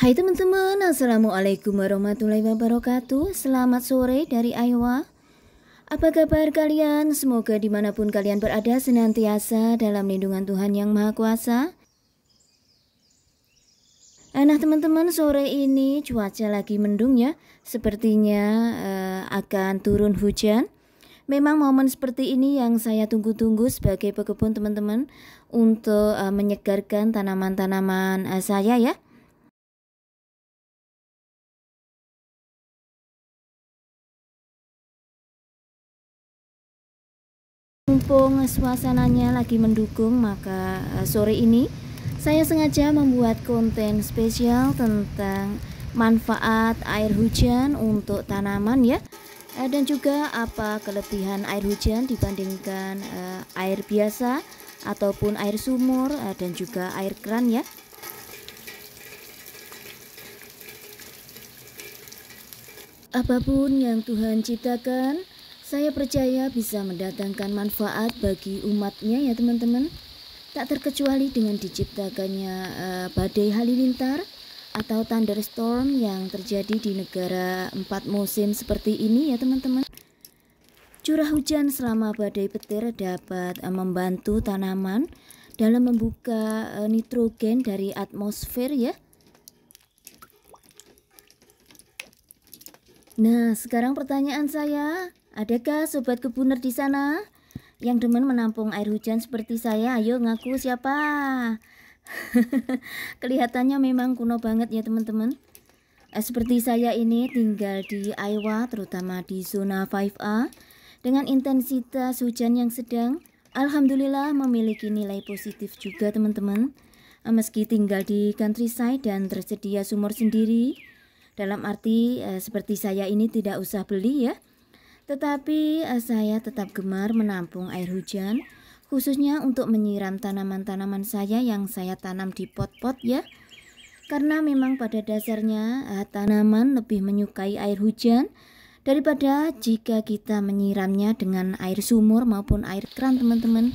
Hai teman-teman, Assalamualaikum warahmatullahi wabarakatuh Selamat sore dari Iowa Apa kabar kalian? Semoga dimanapun kalian berada senantiasa dalam lindungan Tuhan Yang Maha Kuasa eh, Nah teman-teman sore ini cuaca lagi mendung ya Sepertinya uh, akan turun hujan Memang momen seperti ini yang saya tunggu-tunggu sebagai pekebun teman-teman untuk uh, menyegarkan tanaman-tanaman uh, saya ya. Mumpung suasananya lagi mendukung, maka eh, sore ini saya sengaja membuat konten spesial tentang manfaat air hujan untuk tanaman ya eh, dan juga apa kelebihan air hujan dibandingkan uh, air biasa ataupun air sumur uh, dan juga air keran ya. Apapun yang Tuhan ciptakan saya percaya bisa mendatangkan manfaat bagi umatnya ya teman-teman. Tak terkecuali dengan diciptakannya uh, badai halilintar atau thunderstorm yang terjadi di negara empat musim seperti ini ya teman-teman. Curah hujan selama badai petir dapat eh, membantu tanaman dalam membuka eh, nitrogen dari atmosfer ya. Nah, sekarang pertanyaan saya, Adakah sobat kebuner di sana yang demen menampung air hujan seperti saya? Ayo ngaku siapa? Kelihatannya memang kuno banget ya teman-teman. Eh, seperti saya ini tinggal di Iowa, terutama di zona 5A, dengan intensitas hujan yang sedang. Alhamdulillah memiliki nilai positif juga teman-teman. Eh, meski tinggal di countryside dan tersedia sumur sendiri, dalam arti eh, seperti saya ini tidak usah beli ya tetapi eh, saya tetap gemar menampung air hujan, khususnya untuk menyiram tanaman-tanaman saya yang saya tanam di pot-pot ya. Karena memang pada dasarnya eh, tanaman lebih menyukai air hujan daripada jika kita menyiramnya dengan air sumur maupun air keran teman-teman.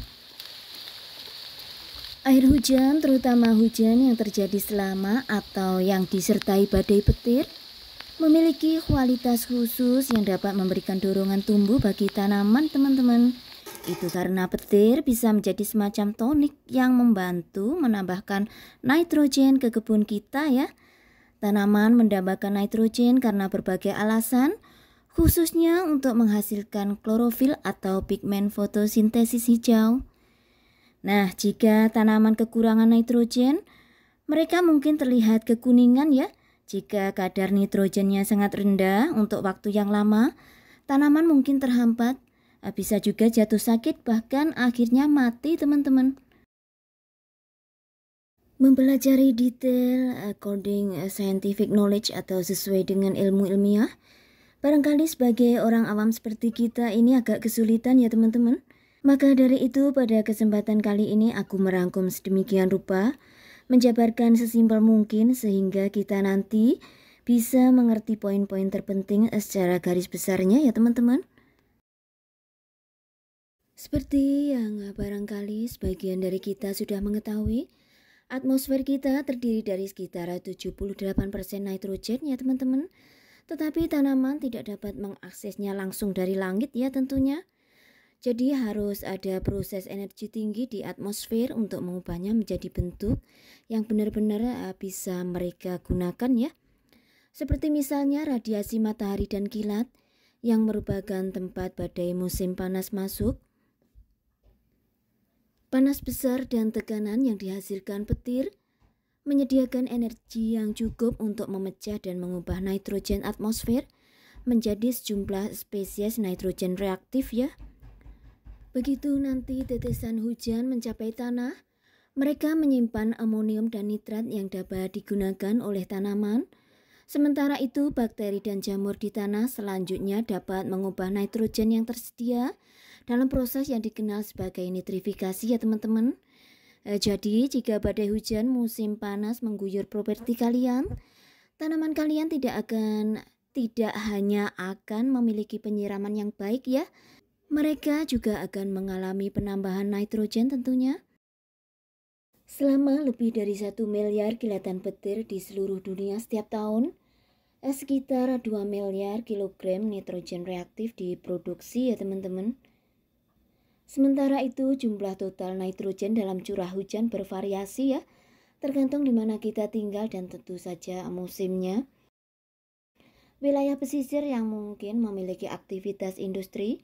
Air hujan, terutama hujan yang terjadi selama atau yang disertai badai petir, memiliki kualitas khusus yang dapat memberikan dorongan tumbuh bagi tanaman teman-teman. Itu karena petir bisa menjadi semacam tonik yang membantu menambahkan nitrogen ke kebun kita ya. Tanaman mendapatkan nitrogen karena berbagai alasan, khususnya untuk menghasilkan klorofil atau pigmen fotosintesis hijau. Nah, jika tanaman kekurangan nitrogen, mereka mungkin terlihat kekuningan ya, jika kadar nitrogennya sangat rendah untuk waktu yang lama, tanaman mungkin terhambat, eh, bisa juga jatuh sakit, bahkan akhirnya mati, teman-teman. Mempelajari detail according eh, eh, scientific knowledge atau sesuai dengan ilmu ilmiah, barangkali sebagai orang awam seperti kita ini agak kesulitan ya teman-teman. Maka dari itu pada kesempatan kali ini aku merangkum sedemikian rupa menjabarkan sesimpel mungkin sehingga kita nanti bisa mengerti poin-poin terpenting secara garis besarnya ya teman-teman. Seperti yang barangkali sebagian dari kita sudah mengetahui, atmosfer kita terdiri dari sekitar 78% nitrogen ya teman-teman. Tetapi tanaman tidak dapat mengaksesnya langsung dari langit ya tentunya. Jadi harus ada proses energi tinggi di atmosfer untuk mengubahnya menjadi bentuk yang benar-benar eh, bisa mereka gunakan ya. Seperti misalnya radiasi matahari dan kilat yang merupakan tempat badai musim panas masuk. Panas besar dan tekanan yang dihasilkan petir menyediakan energi yang cukup untuk memecah dan mengubah nitrogen atmosfer menjadi sejumlah spesies nitrogen reaktif ya. Begitu nanti tetesan hujan mencapai tanah, mereka menyimpan amonium dan nitrat yang dapat digunakan oleh tanaman. Sementara itu, bakteri dan jamur di tanah selanjutnya dapat mengubah nitrogen yang tersedia dalam proses yang dikenal sebagai nitrifikasi ya teman-teman. E, jadi, jika badai hujan musim panas mengguyur properti kalian, tanaman kalian tidak akan tidak hanya akan memiliki penyiraman yang baik ya, mereka juga akan mengalami penambahan nitrogen tentunya. Selama lebih dari satu miliar kilatan petir di seluruh dunia setiap tahun, eh, sekitar 2 miliar kilogram nitrogen reaktif diproduksi ya teman-teman. Sementara itu jumlah total nitrogen dalam curah hujan bervariasi ya, tergantung di mana kita tinggal dan tentu saja musimnya. Wilayah pesisir yang mungkin memiliki aktivitas industri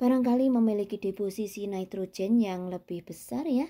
barangkali memiliki deposisi nitrogen yang lebih besar ya